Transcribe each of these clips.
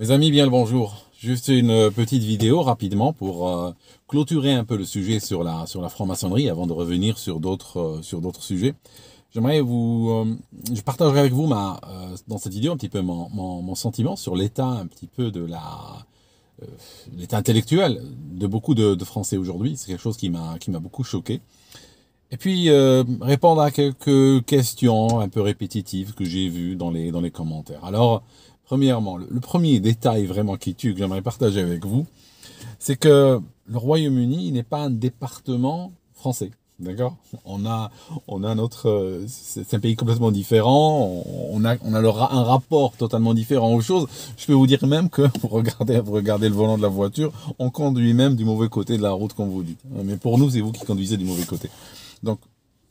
Mes amis, bien le bonjour. Juste une euh, petite vidéo rapidement pour euh, clôturer un peu le sujet sur la, sur la franc-maçonnerie avant de revenir sur d'autres euh, sujets. J'aimerais vous, je partagerai avec vous ma, dans cette vidéo un petit peu mon, sentiment sur l'état un petit peu de la l'état intellectuel de beaucoup de, Français aujourd'hui. C'est quelque chose qui m'a beaucoup choqué. Et puis répondre à quelques questions un peu répétitives que j'ai vues dans les dans les commentaires. Alors Premièrement, le premier détail vraiment qui tue, que j'aimerais partager avec vous, c'est que le Royaume-Uni n'est pas un département français. D'accord On a, on a notre, c'est un pays complètement différent. On a, on a un rapport totalement différent aux choses. Je peux vous dire même que vous regardez, vous regardez le volant de la voiture, on conduit même du mauvais côté de la route qu'on vous dit. Mais pour nous, c'est vous qui conduisez du mauvais côté. Donc,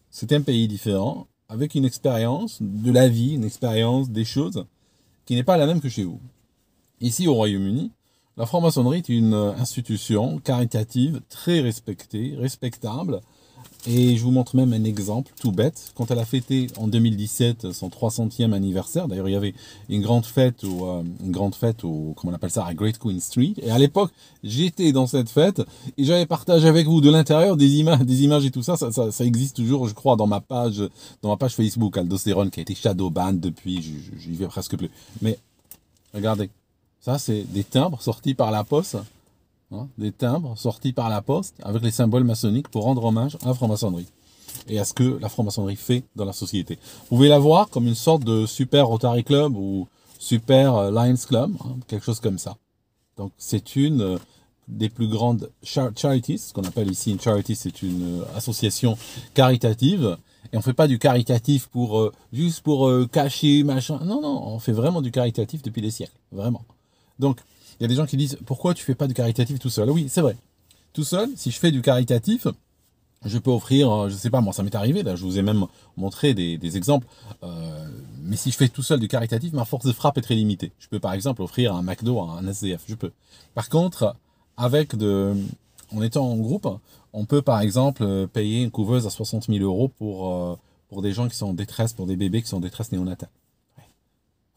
c'est un pays différent avec une expérience de la vie, une expérience des choses qui n'est pas la même que chez vous. Ici, au Royaume-Uni, la franc-maçonnerie est une institution caritative très respectée, respectable, et je vous montre même un exemple tout bête. Quand elle a fêté en 2017 son 300e anniversaire, d'ailleurs il y avait une grande fête au, euh, une grande fête au, comment on appelle ça, à Great Queen Street. Et à l'époque, j'étais dans cette fête et j'avais partagé avec vous de l'intérieur des images, des images et tout ça. Ça, ça. existe toujours, je crois, dans ma page, dans ma page Facebook, qui a été banned depuis. J'y vais presque plus. Mais regardez, ça c'est des timbres sortis par la poste Hein, des timbres sortis par la poste avec les symboles maçonniques pour rendre hommage à la franc-maçonnerie et à ce que la franc-maçonnerie fait dans la société. Vous pouvez la voir comme une sorte de super Rotary Club ou super euh, Lions Club, hein, quelque chose comme ça. Donc c'est une euh, des plus grandes charities, ce qu'on appelle ici une charity, c'est une euh, association caritative. Et on ne fait pas du caritatif pour juste pour cacher machin. Non, non, on fait vraiment du caritatif depuis des siècles, vraiment. Donc il y a des gens qui disent pourquoi tu fais pas du caritatif tout seul ah Oui, c'est vrai. Tout seul, si je fais du caritatif, je peux offrir, euh, je sais pas, moi ça m'est arrivé, là je vous ai même montré des, exemples, euh, mais si je fais tout seul du caritatif, ma force de frappe est très limitée. Je peux par exemple offrir un McDo un SDF, je peux. Par contre, avec de, en étant en groupe, on peut par exemple euh, payer une couveuse à 60 000 euros pour, pour des gens qui sont en détresse, pour des bébés qui sont en détresse néonatale.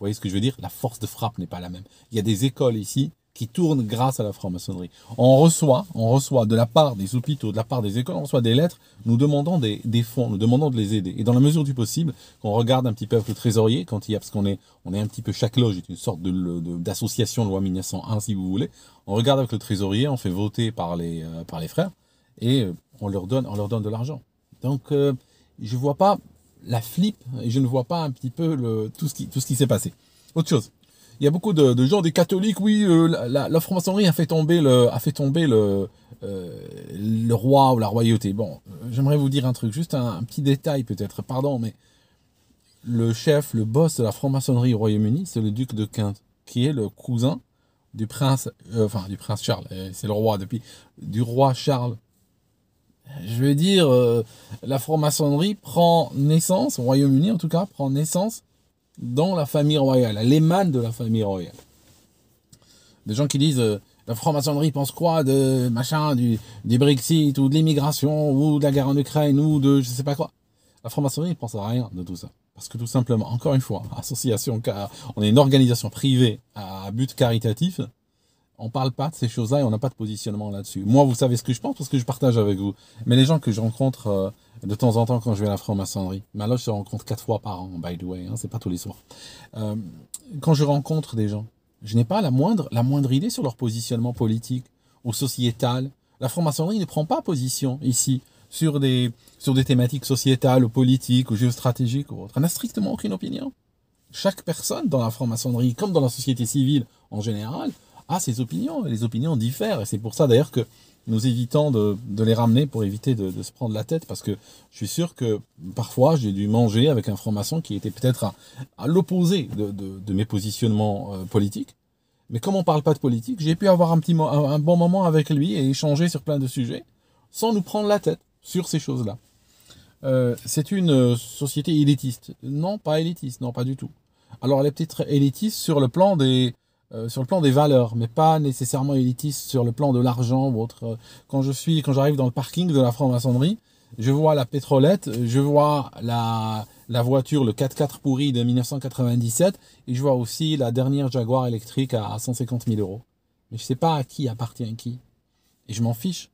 Vous voyez ce que je veux dire La force de frappe n'est pas la même. Il y a des écoles ici qui tournent grâce à la franc-maçonnerie. On reçoit, on reçoit de la part des hôpitaux, de la part des écoles, on reçoit des lettres nous demandant des, fonds, nous demandant de les aider. Et dans la mesure du possible, qu'on regarde un petit peu avec le trésorier, quand il y a, parce qu'on est, on est un petit peu chaque loge est une sorte de, d'association loi 1901 si vous voulez. On regarde avec le trésorier, on fait voter par les euh, par les frères et euh, on leur donne, on leur donne de l'argent. Donc euh, je vois pas la flippe et je ne vois pas un petit peu tout ce qui, tout ce qui s'est passé. Autre chose. Il y a beaucoup de, gens, des catholiques, oui, euh, la, franc-maçonnerie a fait tomber le, a fait tomber le, euh, le roi ou la royauté. Bon, euh, j'aimerais vous dire un truc, juste un, petit détail peut-être, pardon, mais le chef, le boss de la franc-maçonnerie au Royaume-Uni, c'est le duc de Quinte, qui est le cousin du prince, enfin du prince Charles, c'est le roi depuis, du roi Charles je veux dire, euh, la franc-maçonnerie prend naissance, au Royaume-Uni en tout cas, prend naissance dans la famille royale. Elle émane de la famille royale. Des gens qui disent euh, la franc-maçonnerie pense quoi de machin, du, Brexit ou de l'immigration ou de la guerre en Ukraine ou de je sais pas quoi. La franc-maçonnerie pense à rien de tout ça. Parce que tout simplement, encore une fois, association, car on est une organisation privée à but caritatif on ne parle pas de ces choses-là et on n'a pas de positionnement là-dessus. Moi, vous savez ce que je pense parce que je partage avec vous. Mais les gens que je rencontre euh, de temps en temps quand je vais à la franc-maçonnerie, ma je se rencontre quatre fois par an, by the way, hein, c'est pas tous les soirs. Euh, quand je rencontre des gens, je n'ai pas la moindre, idée sur leur positionnement politique ou sociétal. La franc-maçonnerie ne prend pas position ici sur des, sur des thématiques sociétales ou politiques ou géostratégiques ou autres. Elle n'a strictement aucune opinion. Chaque personne dans la franc-maçonnerie, comme dans la société civile en général, ah, ses opinions, et les opinions diffèrent. Et c'est pour ça d'ailleurs que nous évitons de, les ramener pour éviter de, se prendre la tête, parce que je suis sûr que parfois j'ai dû manger avec un franc-maçon qui était peut-être à, l'opposé de, mes positionnements euh, politiques. Mais comme on parle pas de politique, j'ai pu avoir un, petit bon moment avec lui et échanger sur plein de sujets sans nous prendre la tête sur ces choses-là. Euh, c'est une euh, société élitiste. Non, pas élitiste, non, pas du tout. Alors elle est peut-être élitiste sur le plan des, euh, sur le plan des valeurs, mais pas nécessairement élitiste sur le plan de l'argent ou euh, Quand je suis, quand j'arrive dans le parking de la franc-maçonnerie, je vois la pétrolette, je vois la, la voiture, le 4x4 pourri de 1997, et je vois aussi la dernière Jaguar électrique à 150 000 euros. Mais je sais pas à qui appartient qui. Et je m'en fiche.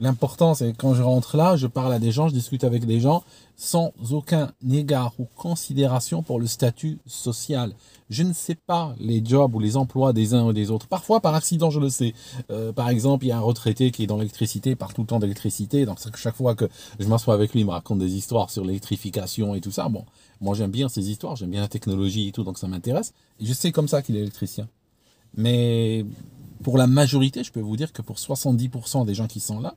L'important, c'est quand je rentre là, je parle à des gens, je discute avec des gens sans aucun égard ou considération pour le statut social. Je ne sais pas les jobs ou les emplois des uns ou des autres. Parfois, par accident, je le sais. Euh, par exemple, il y a un retraité qui est dans l'électricité, part tout le temps d'électricité. Donc, chaque fois que je m'assois avec lui, il me raconte des histoires sur l'électrification et tout ça. Bon, moi, j'aime bien ces histoires, j'aime bien la technologie et tout, donc ça m'intéresse. Je sais comme ça qu'il est électricien. Mais pour la majorité, je peux vous dire que pour 70% des gens qui sont là,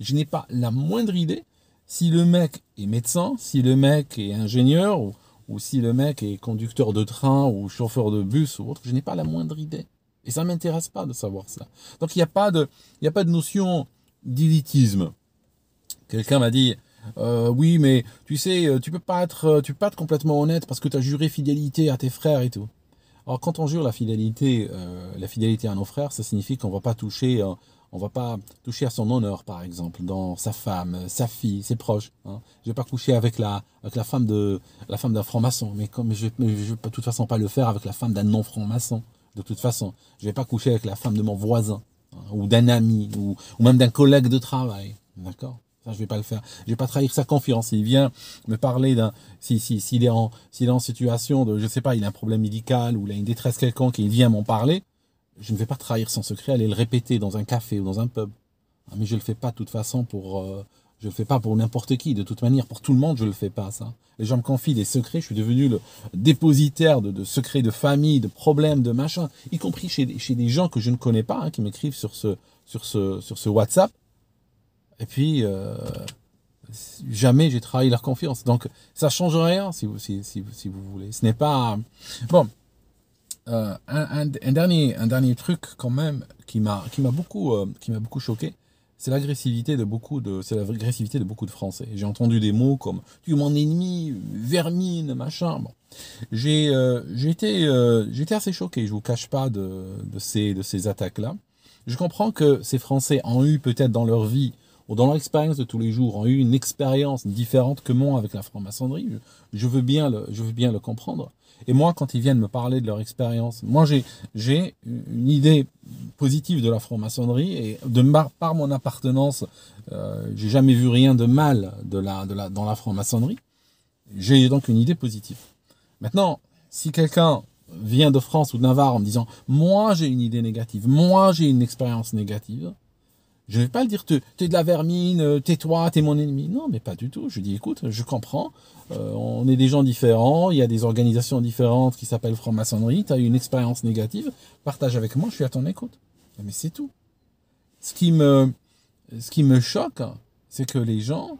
je n'ai pas la moindre idée si le mec est médecin, si le mec est ingénieur, ou, si le mec est conducteur de train ou chauffeur de bus ou autre. Je n'ai pas la moindre idée. Et ça ne m'intéresse pas de savoir ça. Donc il n'y a, pas de, a pas de notion d'élitisme. Quelqu'un m'a dit, euh, oui, mais tu sais, euh, tu peux pas être, euh, tu peux pas être complètement honnête parce que tu as juré fidélité à tes frères et tout. Alors quand on jure la fidélité, la fidélité à nos frères, ça signifie qu'on va pas toucher on va pas toucher à son honneur, par exemple, dans sa femme, sa fille, ses proches. Hein. Je vais pas coucher avec la, avec la femme de la femme d'un franc-maçon, mais comme je, ne vais de toute façon pas le faire avec la femme d'un non-franc-maçon. De toute façon, je vais pas coucher avec la femme de mon voisin hein, ou d'un ami ou, ou même d'un collègue de travail. D'accord ça, je vais pas le faire. Je vais pas trahir sa confiance. Il vient me parler d'un, si, si, s'il est en, en situation de, je sais pas, il a un problème médical ou il a une détresse quelconque et il vient m'en parler je ne vais pas trahir son secret, aller le répéter dans un café ou dans un pub. Ah, mais je ne le fais pas de toute façon pour... Euh, je le fais pas pour n'importe qui. De toute manière, pour tout le monde, je le fais pas, ça. Les gens me confient des secrets. Je suis devenu le dépositaire de, secrets de famille, de problèmes, de machin. Y compris chez, des gens que je ne connais pas, hein, qui m'écrivent sur ce, sur, ce, sur ce WhatsApp. Et puis, euh, jamais j'ai trahi leur confiance. Donc, ça change rien, si vous, si, si, si vous voulez. Ce n'est pas... Bon, euh, un, dernier, un dernier truc quand même qui m'a beaucoup, euh, qui m'a beaucoup choqué, c'est l'agressivité de beaucoup de c'est l'agressivité de beaucoup de Français. J'ai entendu des mots comme tu es mon ennemi, vermine, machin. Bon, j'ai euh, j'étais j'étais assez choqué. Je vous cache pas de, de ces de ces attaques là. Je comprends que ces Français ont eu peut-être dans leur vie ou dans leur expérience de tous les jours ont eu une expérience différente que moi avec la franc-maçonnerie. je, veux bien le je veux bien le comprendre. Et moi, quand ils viennent me parler de leur expérience, moi j'ai une idée positive de la franc-maçonnerie et de par mon appartenance, euh, j'ai jamais vu rien de mal de la, de la, dans la franc-maçonnerie. J'ai donc une idée positive. Maintenant, si quelqu'un vient de France ou de Navarre en me disant moi j'ai une idée négative, moi j'ai une expérience négative, je ne vais pas le dire, tu es de la vermine, euh, tais-toi, es mon ennemi. Non, mais pas du tout. Je dis, écoute, je comprends. Euh, on est des gens différents. Il y a des organisations différentes qui s'appellent franc-maçonnerie. Tu as eu une expérience négative. Partage avec moi, je suis à ton écoute. Ah, mais c'est tout. Ce qui me, ce qui me choque, c'est que les gens,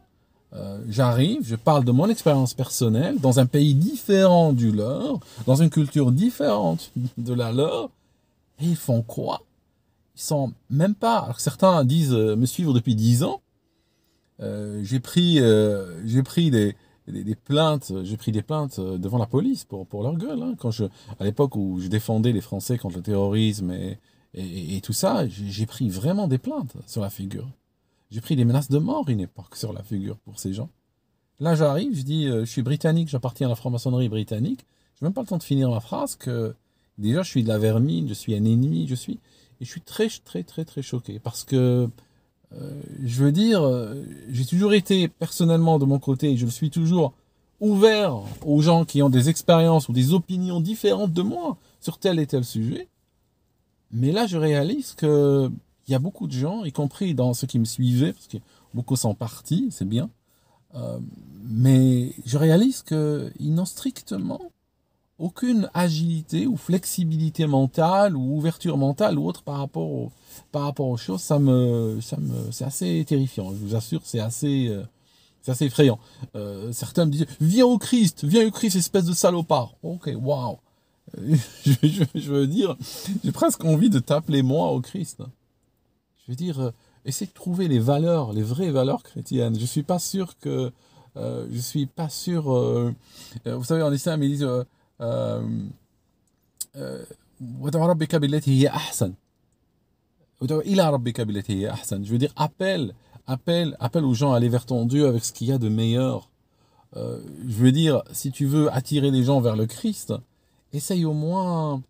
euh, j'arrive, je parle de mon expérience personnelle dans un pays différent du leur, dans une culture différente de la leur, et ils font quoi ils sont même pas. Alors certains disent euh, me suivre depuis dix ans. Euh, j'ai pris, euh, j'ai pris des, plaintes, j'ai pris des plaintes devant la police pour, pour leur gueule. Hein. Quand je, à l'époque où je défendais les Français contre le terrorisme et, et, et tout ça, j'ai pris vraiment des plaintes sur la figure. J'ai pris des menaces de mort une époque sur la figure pour ces gens. Là, j'arrive, je dis, je suis britannique, j'appartiens à la franc-maçonnerie britannique. Je n'ai même pas le temps de finir ma phrase que déjà, je suis de la vermine, je suis un ennemi, je suis. Et je suis très, très, très, très choqué parce que euh, je veux dire, euh, j'ai toujours été personnellement de mon côté, et je le suis toujours, ouvert aux gens qui ont des expériences ou des opinions différentes de moi sur tel et tel sujet. Mais là, je réalise que il y a beaucoup de gens, y compris dans ceux qui me suivaient, parce que beaucoup sont partis, c'est bien. Euh, mais je réalise qu'ils n'ont strictement aucune agilité ou flexibilité mentale ou ouverture mentale ou autre par rapport, par rapport aux choses, ça me, ça me, c'est assez terrifiant. Je vous assure, c'est assez, euh, c'est assez effrayant. Euh, certains me disent, viens au Christ, viens au Christ, espèce de salopard. Ok, waouh. Je, veux dire, j'ai presque envie de t'appeler moi au Christ. Je veux dire, euh, essaie de trouver les valeurs, les vraies valeurs chrétiennes. Je suis pas sûr que, Je je suis pas sûr. vous savez, en islam, ils disent je veux dire appelle appelle appelle aux gens à aller vers ton Dieu avec ce qu'il y a de meilleur euh, je veux dire si tu veux attirer les gens vers le Christ essaye au moins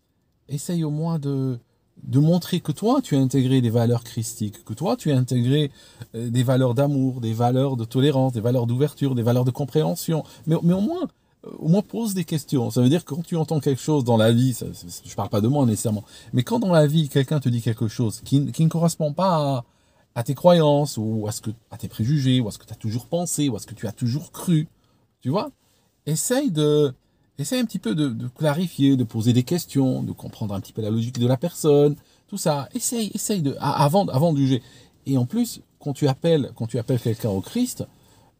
essaye au moins de de montrer que toi, tu as intégré des valeurs christiques, que toi, tu as intégré euh, des valeurs d'amour, des valeurs de tolérance, des valeurs d'ouverture, des valeurs de compréhension. Mais, mais au moins, au moins, pose des questions. Ça veut dire que quand tu entends quelque chose dans la vie, ça, je parle pas de moi nécessairement, mais quand dans la vie quelqu'un te dit quelque chose qui, ne correspond pas à, tes croyances ou à ce que à tes préjugés ou à ce que tu as toujours pensé ou à ce que tu as toujours cru, tu vois, essaye de essaye un petit peu de, clarifier, de poser des questions, de comprendre un petit peu la logique de la personne, tout ça. Essaye, essaye de avant avant de juger. Et en plus, quand tu appelles quand tu appelles quelqu'un au Christ,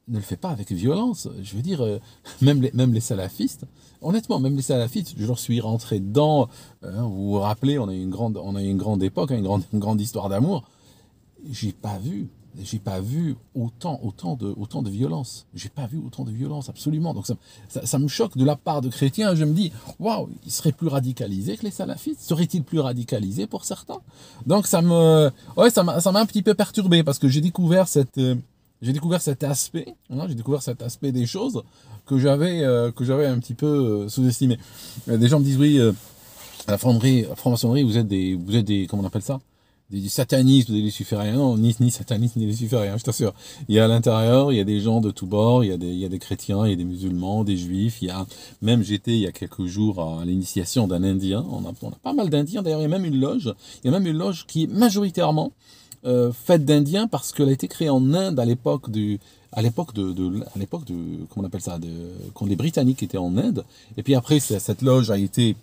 ne le fait pas avec violence. Je veux dire, euh, même, les, même les salafistes, honnêtement, même les salafistes, je leur suis rentré dedans. Euh, hein, vous vous rappelez, on a une grande, on a une grande époque, hein, une grande, grande histoire d'amour. J'ai pas vu, j'ai pas vu autant, autant de, autant de violence. J'ai pas vu autant de violence, absolument. Donc ça, me choque de la part de chrétiens. Je me dis, waouh, ils seraient plus radicalisés que les salafistes. Seraient-ils plus radicalisés pour certains Donc ça me, ouais, ça m'a, un petit peu perturbé parce que j'ai découvert cette euh, j'ai découvert cet aspect, hein, j'ai découvert cet aspect des choses que j'avais euh, que j'avais un petit peu euh, sous-estimé. Euh, des gens me disent oui, à la franc-maçonnerie, vous êtes des vous êtes des comment on appelle ça des satanistes, des lucifériens, non, ni, ni satanistes, ni lucifériens, je t'assure. Il y a à l'intérieur, il y a des gens de tous bords, il y, a des, chrétiens, il y a des musulmans, des juifs, il y a, même j'étais il y a quelques jours à l'initiation d'un indien, on a, on a pas mal d'indiens, d'ailleurs il y a même une loge, il y a même une loge qui est majoritairement euh, fête faite d'Indiens parce qu'elle a été créée en Inde à l'époque du à l'époque de, de, à l'époque de comment on appelle ça de, quand les Britanniques étaient en Inde et puis après cette loge a été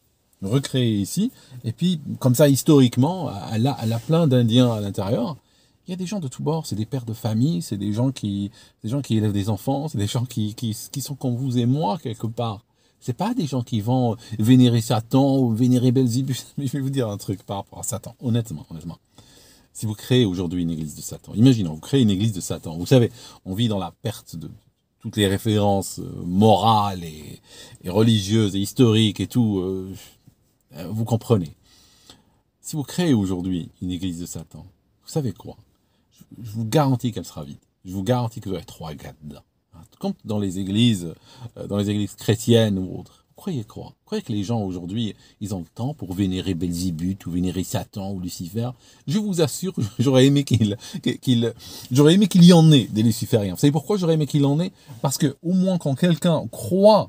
recréée ici et puis comme ça historiquement elle a, plein d'Indiens à l'intérieur il y a des gens de tous bords, c'est des pères de famille, c'est des gens qui, des gens qui élèvent des enfants, c'est des gens qui, qui, sont comme vous et moi quelque part. C'est pas des gens qui vont vénérer Satan ou vénérer Belzébuth. Mais je vais vous dire un truc par rapport à Satan, honnêtement, honnêtement. Si vous créez aujourd'hui une église de Satan, imaginons, vous créez une église de Satan. Vous savez, on vit dans la perte de toutes les références euh, morales et, religieuses et historiques et tout. Euh, euh, vous comprenez. Si vous créez aujourd'hui une église de Satan, vous savez quoi je, vous garantis qu'elle sera vide. Je vous garantis que vous aurez trois gars dedans. Hein, comme dans les églises, dans les églises chrétiennes ou autres croyez quoi Croyez que les gens aujourd'hui, ils ont le temps pour vénérer Belzébuth ou vénérer Satan ou Lucifer Je vous assure, j'aurais aimé qu'il qu'il j'aurais aimé qu'il y en ait des lucifériens. Vous savez pourquoi j'aurais aimé qu'il en ait Parce que au moins quand quelqu'un croit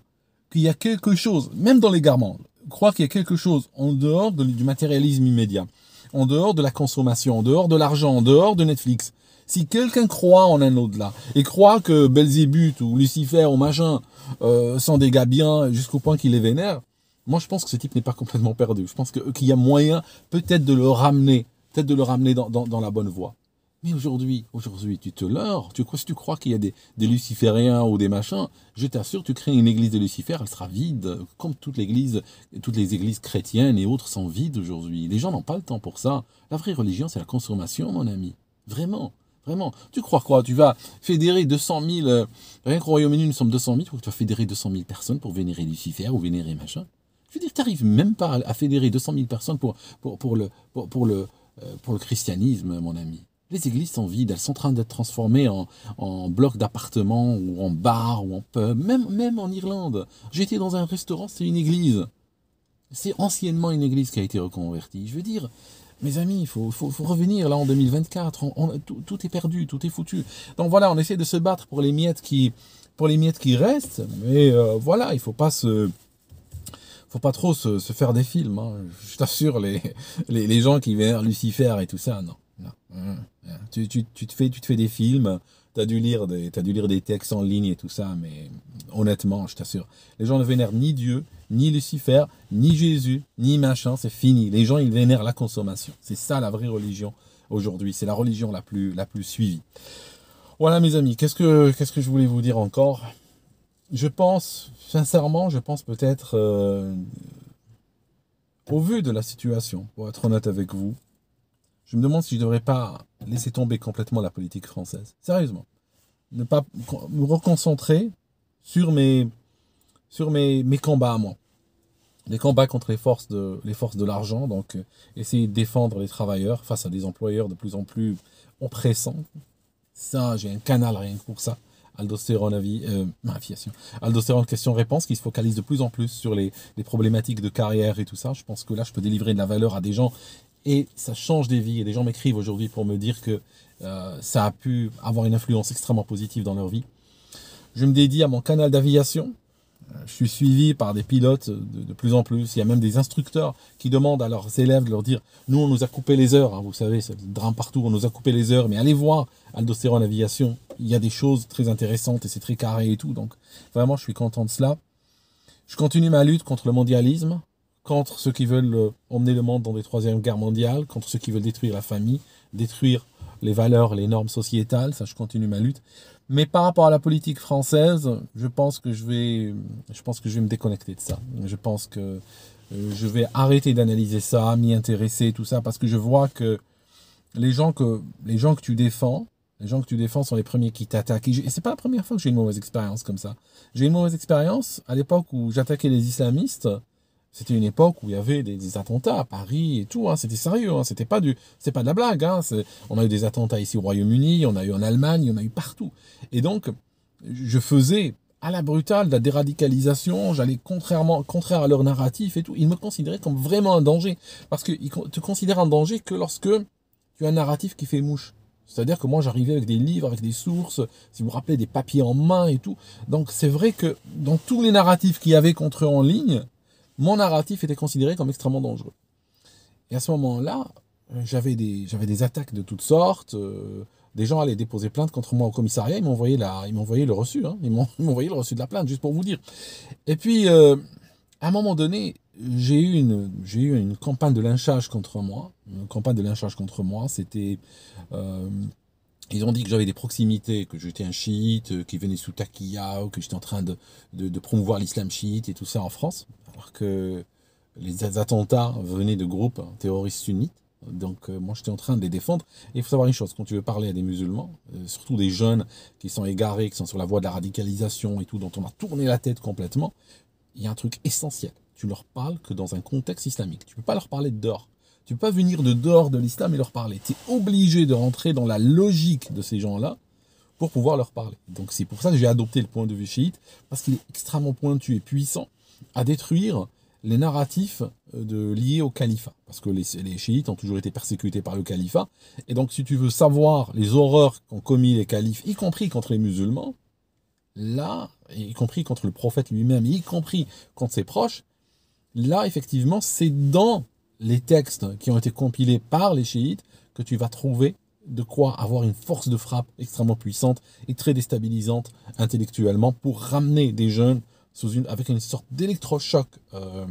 qu'il y a quelque chose, même dans les garments, croit qu'il y a quelque chose en dehors du matérialisme immédiat, en dehors de la consommation, en dehors de l'argent, en dehors de Netflix. Si quelqu'un croit en un au-delà et croit que Belzébuth ou Lucifer ou machin euh, sans dégâts bien, jusqu'au point qu'il les vénère. Moi, je pense que ce type n'est pas complètement perdu. Je pense qu'il y a moyen peut-être de le ramener, peut-être de le ramener dans, la bonne voie. Mais aujourd'hui, aujourd'hui, tu te leurres. Tu, si tu crois qu'il y a des, lucifériens ou des machins, je t'assure, tu crées une église de Lucifer, elle sera vide, comme toute l'église, toutes les églises chrétiennes et autres sont vides aujourd'hui. Les gens n'ont pas le temps pour ça. La vraie religion, c'est la consommation, mon ami. Vraiment. Vraiment. Tu crois quoi Tu vas fédérer 200 000. Euh, rien qu'au Royaume-Uni, nous sommes 200 000. Tu vas fédérer 200 000 personnes pour vénérer Lucifer ou vénérer machin. Je veux dire, tu n'arrives même pas à fédérer 200 000 personnes pour, pour, le, pour, le, euh, pour le christianisme, mon ami. Les églises sont vides, elles sont en train d'être transformées en, en blocs d'appartements ou en bars ou en pubs, même, même en Irlande. J'étais dans un restaurant, c'est une église. C'est anciennement une église qui a été reconvertie. Je veux dire, mes amis, il faut, revenir là en 2024. tout, est perdu, tout est foutu. Donc voilà, on essaie de se battre pour les miettes qui, pour les miettes qui restent. Mais euh, voilà, il faut pas se faut pas trop se, faire des films. Hein. Je t'assure, les, les, gens qui vers Lucifer et tout ça, non. Hein, hein. Tu, te fais, tu te fais des films t'as dû lire des, dû lire des textes en ligne et tout ça, mais honnêtement, je t'assure, les gens ne vénèrent ni Dieu, ni Lucifer, ni Jésus, ni machin, c'est fini. Les gens, ils vénèrent la consommation. C'est ça la vraie religion aujourd'hui. C'est la religion la plus, la plus suivie. Voilà, mes amis. Qu'est-ce que, qu'est-ce que je voulais vous dire encore? Je pense, sincèrement, je pense peut-être, euh, au vu de la situation, pour être honnête avec vous, je me demande si je ne devrais pas laisser tomber complètement la politique française. Sérieusement. Ne pas me reconcentrer sur mes, sur mes, mes combats à moi. Les combats contre les forces de, les forces de l'argent, donc euh, essayer de défendre les travailleurs face à des employeurs de plus en plus oppressants. Ça, j'ai un canal rien que pour ça. Aldostérone, avis, euh, Aldo Aldostérone question réponse qui se focalise de plus en plus sur les, les, problématiques de carrière et tout ça. Je pense que là, je peux délivrer de la valeur à des gens et ça change des vies. Et des gens m'écrivent aujourd'hui pour me dire que euh, ça a pu avoir une influence extrêmement positive dans leur vie. Je me dédie à mon canal d'aviation. Euh, je suis suivi par des pilotes de, plus en plus. Il y a même des instructeurs qui demandent à leurs élèves de leur dire Nous, on nous a coupé les heures. Hein, vous savez, c'est le drame partout. On nous a coupé les heures. Mais allez voir en Aviation. Il y a des choses très intéressantes et c'est très carré et tout. Donc, vraiment, je suis content de cela. Je continue ma lutte contre le mondialisme contre ceux qui veulent euh, emmener le monde dans des troisièmes guerres mondiales, contre ceux qui veulent détruire la famille, détruire les valeurs, les normes sociétales, ça je continue ma lutte. Mais par rapport à la politique française, je pense que je vais, je pense que je vais me déconnecter de ça. Je pense que euh, je vais arrêter d'analyser ça, m'y intéresser, tout ça, parce que je vois que les gens que, les gens que tu défends, les gens que tu défends sont les premiers qui t'attaquent. Et c'est pas la première fois que j'ai une mauvaise expérience comme ça. J'ai une mauvaise expérience à l'époque où j'attaquais les islamistes. C'était une époque où il y avait des, attentats à Paris et tout. Hein, c'était sérieux. Hein, c'était pas du, c'est pas de la blague. Hein, on a eu des attentats ici au Royaume-Uni, on a eu en Allemagne, on a eu partout. Et donc, je faisais à la brutale la déradicalisation. J'allais contrairement, contraire à leur narratif et tout. Ils me considéraient comme vraiment un danger parce qu'ils te considèrent un danger que lorsque tu as un narratif qui fait mouche. C'est-à-dire que moi, j'arrivais avec des livres, avec des sources, si vous vous rappelez, des papiers en main et tout. Donc, c'est vrai que dans tous les narratifs qu'il y avait contre eux en ligne, mon narratif était considéré comme extrêmement dangereux. Et à ce moment-là, euh, j'avais des, des attaques de toutes sortes. Euh, des gens allaient déposer plainte contre moi au commissariat. Ils m'ont envoyé, la, le reçu. Hein, ils, le reçu de la plainte, juste pour vous dire. Et puis, euh, à un moment donné, j'ai eu, une, j'ai eu une campagne de lynchage contre moi. Une campagne de lynchage contre moi, c'était... ils ont dit que j'avais des proximités, que j'étais un chiite, qui venait sous taquilla que j'étais en train de promouvoir l'islam chiite et tout ça en France que les attentats venaient de groupes terroristes sunnites. Donc euh, moi j'étais en train de les défendre. Et il faut savoir une chose, quand tu veux parler à des musulmans, euh, surtout des jeunes qui sont égarés, qui sont sur la voie de la radicalisation et tout, dont on a tourné la tête complètement, il y a un truc essentiel. Tu leur parles que dans un contexte islamique. Tu ne peux pas leur parler de dehors. Tu ne peux pas venir de dehors de l'islam et leur parler. Tu es obligé de rentrer dans la logique de ces gens-là pour pouvoir leur parler. Donc c'est pour ça que j'ai adopté le point de vue chiite, parce qu'il est extrêmement pointu et puissant à détruire les narratifs euh, de, liés au califat. Parce que les, chiites ont toujours été persécutés par le califat. Et donc, si tu veux savoir les horreurs qu'ont commis les califes, y compris contre les musulmans, là, y compris contre le prophète lui-même, y compris contre ses proches, là, effectivement, c'est dans les textes qui ont été compilés par les chiites que tu vas trouver de quoi avoir une force de frappe extrêmement puissante et très déstabilisante intellectuellement pour ramener des jeunes avec une sorte d'électrochoc euh,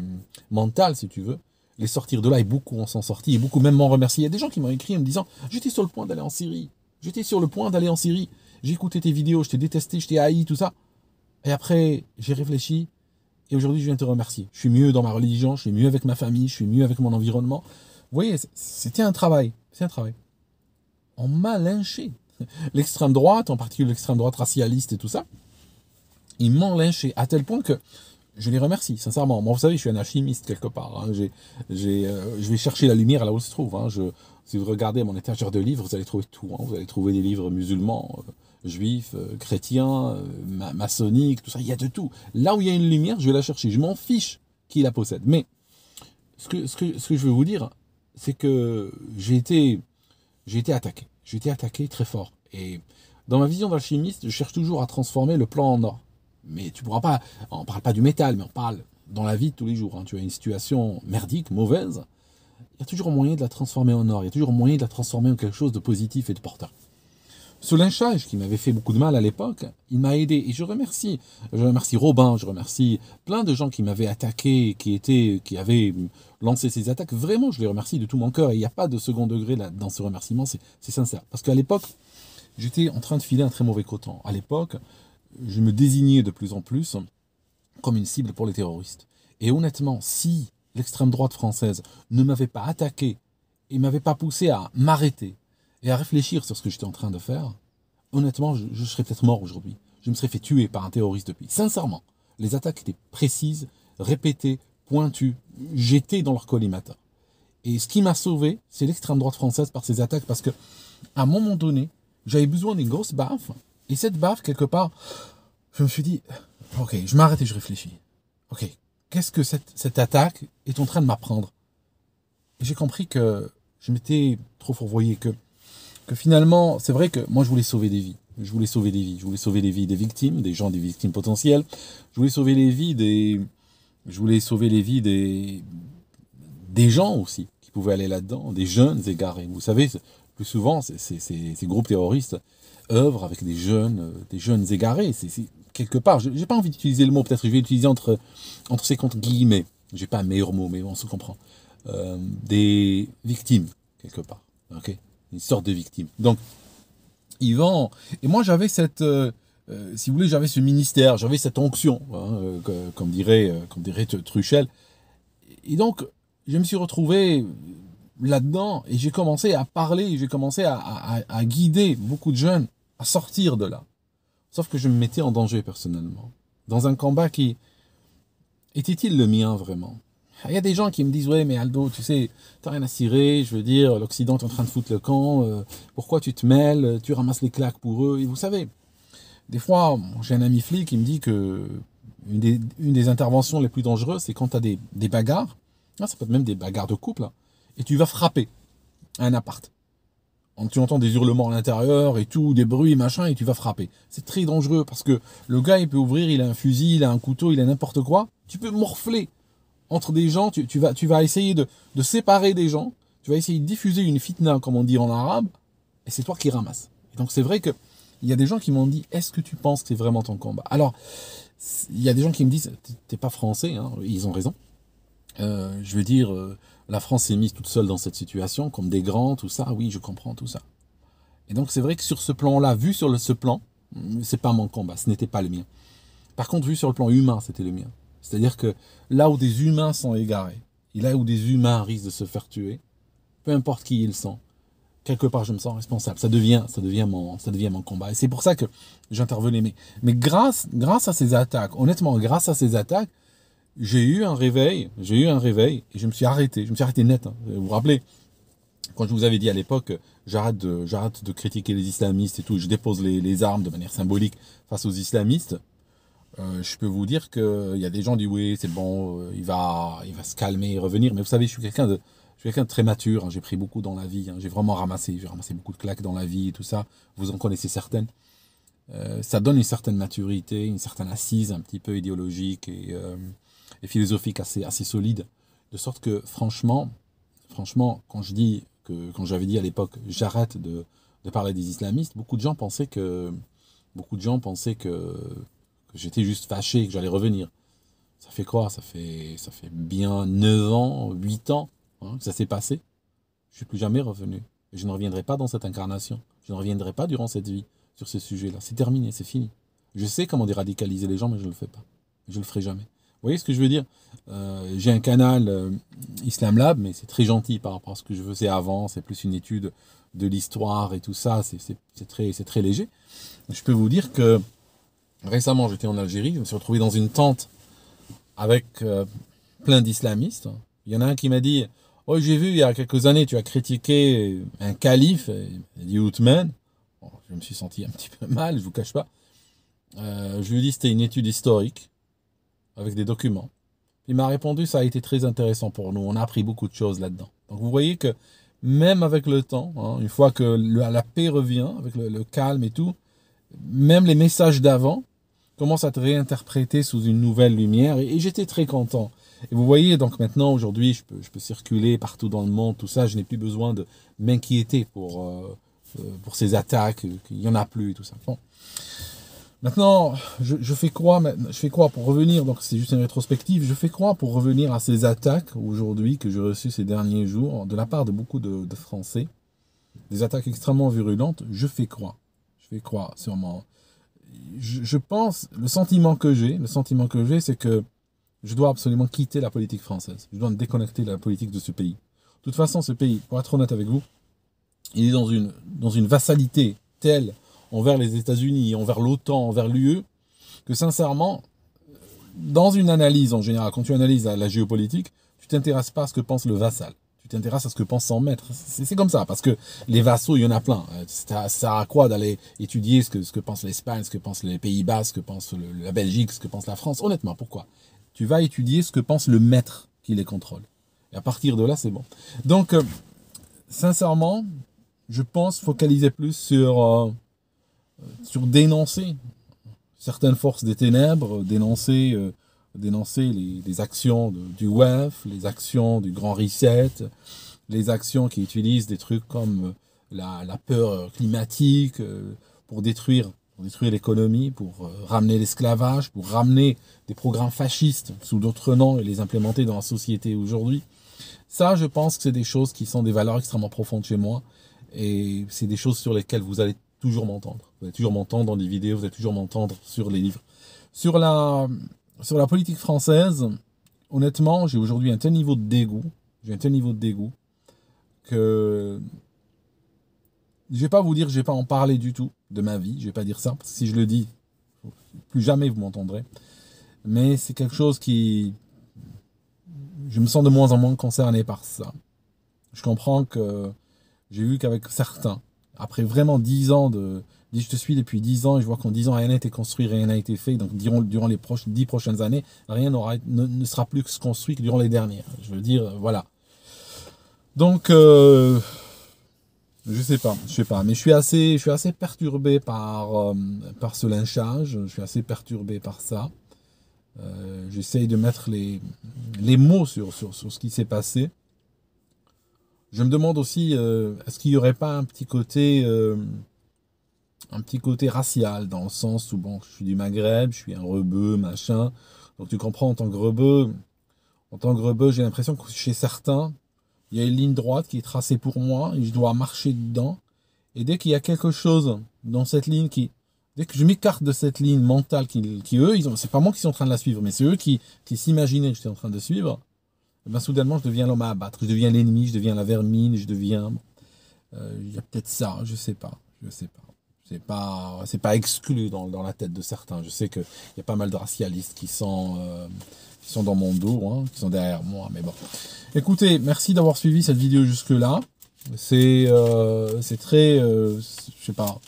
mental, si tu veux, les sortir de là, et beaucoup en sont sortis, et beaucoup même m'ont remercié. Il y a des gens qui m'ont écrit en me disant, j'étais sur le point d'aller en Syrie, j'étais sur le point d'aller en Syrie, j'ai écouté tes vidéos, je t'ai détesté, je t'ai haï, tout ça. Et après, j'ai réfléchi, et aujourd'hui, je viens te remercier. Je suis mieux dans ma religion, je suis mieux avec ma famille, je suis mieux avec mon environnement. Vous voyez, c'était un travail, c'est un travail. On m'a lynché. L'extrême droite, en particulier l'extrême droite racialiste et tout ça, ils m'ont lynché à tel point que je les remercie, sincèrement. vous savez, je suis un alchimiste quelque part. Hein. Euh, je vais chercher la lumière là où elle se trouve. Hein. si vous regardez mon étagère de livres, vous allez trouver tout. Hein. Vous allez trouver des livres musulmans, euh, juifs, euh, chrétiens, maçonniques, tout ça. Il y a de tout. Là où il y a une lumière, je vais la chercher. Je m'en fiche qui la possède. Mais ce que, que, ce que je veux vous dire, c'est que j'ai été, j'ai été attaqué. J'ai été attaqué très fort. Et dans ma vision d'alchimiste, je cherche toujours à transformer le plan en or mais tu pourras pas, on parle pas du métal, mais on parle dans la vie de tous les jours. Hein. Tu as une situation merdique, mauvaise, il y a toujours moyen de la transformer en or, il y a toujours moyen de la transformer en quelque chose de positif et de porteur. Ce lynchage qui m'avait fait beaucoup de mal à l'époque, il m'a aidé et je remercie. Je remercie Robin, je remercie plein de gens qui m'avaient attaqué, qui étaient, qui avaient lancé ces attaques. Vraiment, je les remercie de tout mon cœur. Il n'y a pas de second degré là, dans ce remerciement, c'est sincère. Parce qu'à l'époque, j'étais en train de filer un très mauvais coton. À l'époque, je me désignais de plus en plus comme une cible pour les terroristes. Et honnêtement, si l'extrême droite française ne m'avait pas attaqué et m'avait pas poussé à m'arrêter et à réfléchir sur ce que j'étais en train de faire, honnêtement, je, serais peut-être mort aujourd'hui. Je me serais fait tuer par un terroriste depuis. Sincèrement, les attaques étaient précises, répétées, pointues. J'étais dans leur collimateur. Et ce qui m'a sauvé, c'est l'extrême droite française par ses attaques parce que, à un moment donné, j'avais besoin d'une grosse baffe et cette baffe, quelque part, je me suis dit, ok, je m'arrête et je réfléchis. Ok, qu'est-ce que cette, attaque est en train de m'apprendre j'ai compris que je m'étais trop fourvoyé, que, que finalement, c'est vrai que moi, je voulais sauver des vies. Je voulais sauver des vies. Je voulais sauver les vies des victimes, des gens, des victimes potentielles. Je voulais sauver les vies des... Je voulais sauver les vies des... Des gens aussi qui pouvaient aller là-dedans, des jeunes égarés. Vous savez, plus souvent, ces groupes terroristes, œuvre avec des jeunes, euh, des jeunes égarés. C'est quelque part, j'ai pas envie d'utiliser le mot, peut-être je vais l'utiliser entre, entre ces comptes guillemets, j'ai pas un meilleur mot, mais on se comprend, euh, des victimes, quelque part, ok Une sorte de victime. Donc, Yvan, et moi j'avais cette, euh, si vous voulez, j'avais ce ministère, j'avais cette onction, hein, comme, dirait, comme dirait Truchel. Et donc, je me suis retrouvé là-dedans et j'ai commencé à parler, j'ai commencé à, à guider beaucoup de jeunes à sortir de là. Sauf que je me mettais en danger personnellement, dans un combat qui était-il le mien vraiment Il y a des gens qui me disent ouais mais Aldo, tu sais, t'as rien à cirer, je veux dire, l'Occident est en train de foutre le camp, euh, pourquoi tu te mêles, euh, tu ramasses les claques pour eux, et vous savez, des fois j'ai un ami flic qui me dit que une des, interventions les plus dangereuses c'est quand t'as des, des bagarres, ah, ça peut être même des bagarres de couple, hein. et tu vas frapper un appart tu entends des hurlements à l'intérieur et tout, des bruits, machin, et tu vas frapper. C'est très dangereux parce que le gars, il peut ouvrir, il a un fusil, il a un couteau, il a n'importe quoi. Tu peux morfler entre des gens, tu, vas, essayer de, séparer des gens, tu vas essayer de diffuser une fitna, comme on dit en arabe, et c'est toi qui ramasses. Et donc c'est vrai que il y a des gens qui m'ont dit, est-ce que tu penses que c'est vraiment ton combat Alors, il y a des gens qui me disent, t'es pas français, hein, ils ont raison. Euh, je veux dire, euh, la France s'est mise toute seule dans cette situation, comme des grands, tout ça, oui, je comprends tout ça. Et donc c'est vrai que sur ce plan-là, vu sur ce plan, mm, c'est pas mon combat, ce n'était pas le mien. Par contre, vu sur le plan humain, c'était le mien. C'est-à-dire que là où des humains sont égarés, et là où des humains risquent de se faire tuer, peu importe qui ils sont, quelque part je me sens responsable. Ça devient, ça devient mon, ça devient mon combat. Et c'est pour ça que j'intervenais. Mais, mais grâce, grâce à ces attaques, honnêtement, grâce à ces attaques, j'ai eu un réveil, j'ai eu un réveil, et je me suis arrêté, je me suis arrêté net. Hein. Vous vous rappelez, quand je vous avais dit à l'époque, j'arrête de, j'arrête de critiquer les islamistes et tout, je dépose les, armes de manière symbolique face aux islamistes, euh, je peux vous dire qu'il y a des gens qui disent oui, c'est bon, euh, il, va, il va se calmer et revenir. Mais vous savez, je suis quelqu'un de, je quelqu'un très mature, hein. j'ai pris beaucoup dans la vie, hein. j'ai vraiment ramassé, j'ai ramassé beaucoup de claques dans la vie et tout ça, vous en connaissez certaines. Euh, ça donne une certaine maturité, une certaine assise un petit peu idéologique et et philosophique assez, assez solide. De sorte que, franchement, franchement, quand je dis que, quand j'avais dit à l'époque, j'arrête de, parler des islamistes, beaucoup de gens pensaient que, beaucoup de gens pensaient que, que j'étais juste fâché que j'allais revenir. Ça fait quoi ça fait, ça fait bien 9 ans, 8 ans hein, que ça s'est passé. Je suis plus jamais revenu. je ne reviendrai pas dans cette incarnation. Je ne reviendrai pas durant cette vie sur ce sujet-là. C'est terminé, c'est fini. Je sais comment déradicaliser les gens, mais je ne le fais pas. Je ne le ferai jamais. Vous voyez ce que je veux dire euh, J'ai un canal euh, Islam Lab, mais c'est très gentil par rapport à ce que je faisais avant. C'est plus une étude de l'histoire et tout ça. C'est très, très léger. Je peux vous dire que récemment, j'étais en Algérie. Je me suis retrouvé dans une tente avec euh, plein d'islamistes. Il y en a un qui m'a dit Oh, j'ai vu il y a quelques années, tu as critiqué un calife, il je me suis senti un petit peu mal, je ne vous cache pas. je lui ai dit C'était une étude historique avec des documents. Il m'a répondu, ça a été très intéressant pour nous, on a appris beaucoup de choses là-dedans. Donc vous voyez que même avec le temps, hein, une fois que la paix revient, avec le, calme et tout, même les messages d'avant commencent à être réinterprétés sous une nouvelle lumière, et, j'étais très content. Et vous voyez, donc maintenant, aujourd'hui, je peux, je peux, circuler partout dans le monde, tout ça, je n'ai plus besoin de m'inquiéter pour, euh, euh, pour ces attaques, qu'il n'y en a plus, et tout ça. Bon. Maintenant, je, fais quoi Je fais quoi pour revenir Donc c'est juste une rétrospective. Je fais quoi pour revenir à ces attaques aujourd'hui que j'ai reçues ces derniers jours de la part de beaucoup de, Français, des attaques extrêmement virulentes. Je fais quoi Je fais quoi sûrement je, je, pense le sentiment que j'ai, le sentiment que j'ai, c'est que je dois absolument quitter la politique française. Je dois me déconnecter de la politique de ce pays. De toute façon, ce pays, pour être honnête avec vous, il est dans une dans une vassalité telle envers les États-Unis, envers l'OTAN, envers l'UE, que sincèrement, dans une analyse en général, quand tu analyses la géopolitique, tu t'intéresses pas à ce que pense le vassal. Tu t'intéresses à ce que pense son maître. C'est comme ça, parce que les vassaux, il y en a plein. Ça euh, sert à quoi d'aller étudier ce que, ce que pense l'Espagne, ce que pensent les Pays-Bas, ce que pense la Belgique, ce que pense la France Honnêtement, pourquoi Tu vas étudier ce que pense le maître qui les contrôle. Et à partir de là, c'est bon. Donc, euh, sincèrement, je pense focaliser plus sur euh, sur dénoncer certaines forces des ténèbres, dénoncer, euh, dénoncer les, actions du WEF, les actions du Grand Reset, les actions qui utilisent des trucs comme euh, la, peur climatique euh, pour détruire détruire l'économie, pour ramener l'esclavage, pour ramener des programmes fascistes sous d'autres noms et les implémenter dans la société aujourd'hui. Ça, je pense que c'est des choses qui sont des valeurs extrêmement profondes chez moi et c'est des choses sur lesquelles vous allez toujours m'entendre. Vous allez toujours m'entendre dans des vidéos, vous allez toujours m'entendre sur les livres. Sur la, sur la politique française, honnêtement, j'ai aujourd'hui un tel niveau de dégoût, j'ai un tel niveau de dégoût, que je vais pas vous dire, je vais pas en parler du tout de ma vie, je vais pas dire ça, parce que si je le dis, plus jamais vous m'entendrez. Mais c'est quelque chose qui, je me sens de moins en moins concerné par ça. Je comprends que j'ai vu qu'avec certains, après vraiment dix ans de. Je te suis depuis dix ans et je vois qu'en dix ans, rien n'a été construit, rien n'a été fait. Donc, durant, durant les proches, 10 prochaines années, rien ne, sera plus que construit que durant les dernières. Je veux dire, euh, voilà. Donc, euh, je sais pas, je sais pas, mais je suis assez, je suis assez perturbé par, euh, par ce lynchage, je suis assez perturbé par ça. J'essaye de mettre les, les mots sur, sur, sur ce qui s'est passé. Je me demande aussi, euh, est-ce qu'il n'y aurait pas un petit côté, euh, un petit côté racial dans le sens où bon, je suis du Maghreb, je suis un rebeu, machin. Donc tu comprends, en tant que rebeu, en tant que j'ai l'impression que chez certains, il y a une ligne droite qui est tracée pour moi et je dois marcher dedans. Et dès qu'il y a quelque chose dans cette ligne qui, dès que je m'écarte de cette ligne mentale qui, eux, ils ont, c'est pas moi qui suis en train de la suivre, mais c'est eux qui, qui s'imaginaient que j'étais en train de suivre eh ben, soudainement, je deviens l'homme à abattre. Je deviens l'ennemi, je deviens la vermine, je deviens. Euh, il y a peut-être ça, je sais pas. Je sais pas. C'est pas, c'est pas exclu dans, la tête de certains. Je sais qu'il y a pas mal de racialistes qui sont, euh, sont dans mon dos, hein, qui sont derrière moi. Mais bon. Écoutez, merci d'avoir suivi cette vidéo jusque-là. C'est, euh, très, je sais pas,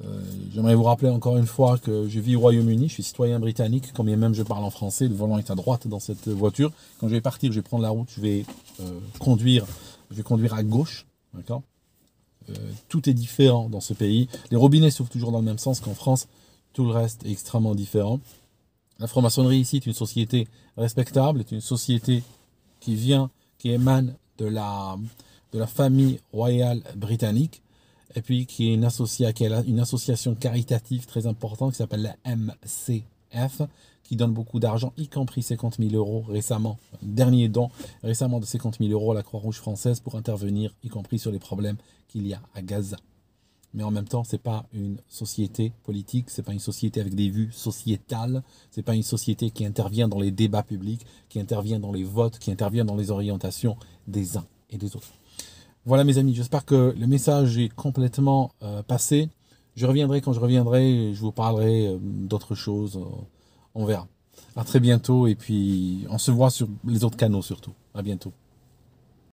euh, j'aimerais vous rappeler encore une fois que je vis au Royaume-Uni, je suis citoyen britannique, quand bien même je parle en français, le volant est à droite dans cette voiture. Quand je vais partir, je vais prendre la route, je vais euh, conduire, je vais conduire à gauche, euh, tout est différent dans ce pays. Les robinets s'ouvrent toujours dans le même sens qu'en France. Tout le reste est extrêmement différent. La franc-maçonnerie ici est une société respectable, est une société qui vient, qui émane de la, de la famille royale britannique et puis qui est une, une association caritative très importante qui s'appelle la MCF, qui donne beaucoup d'argent, y compris 50 000 euros récemment, dernier don récemment de 50 000 euros à la Croix-Rouge française pour intervenir, y compris sur les problèmes qu'il y a à Gaza. Mais en même temps, ce n'est pas une société politique, ce n'est pas une société avec des vues sociétales, ce n'est pas une société qui intervient dans les débats publics, qui intervient dans les votes, qui intervient dans les orientations des uns et des autres. Voilà mes amis, j'espère que le message est complètement euh, passé. Je reviendrai quand je reviendrai, je vous parlerai euh, d'autres choses. Euh, on verra. À très bientôt et puis on se voit sur les autres canaux surtout. À bientôt.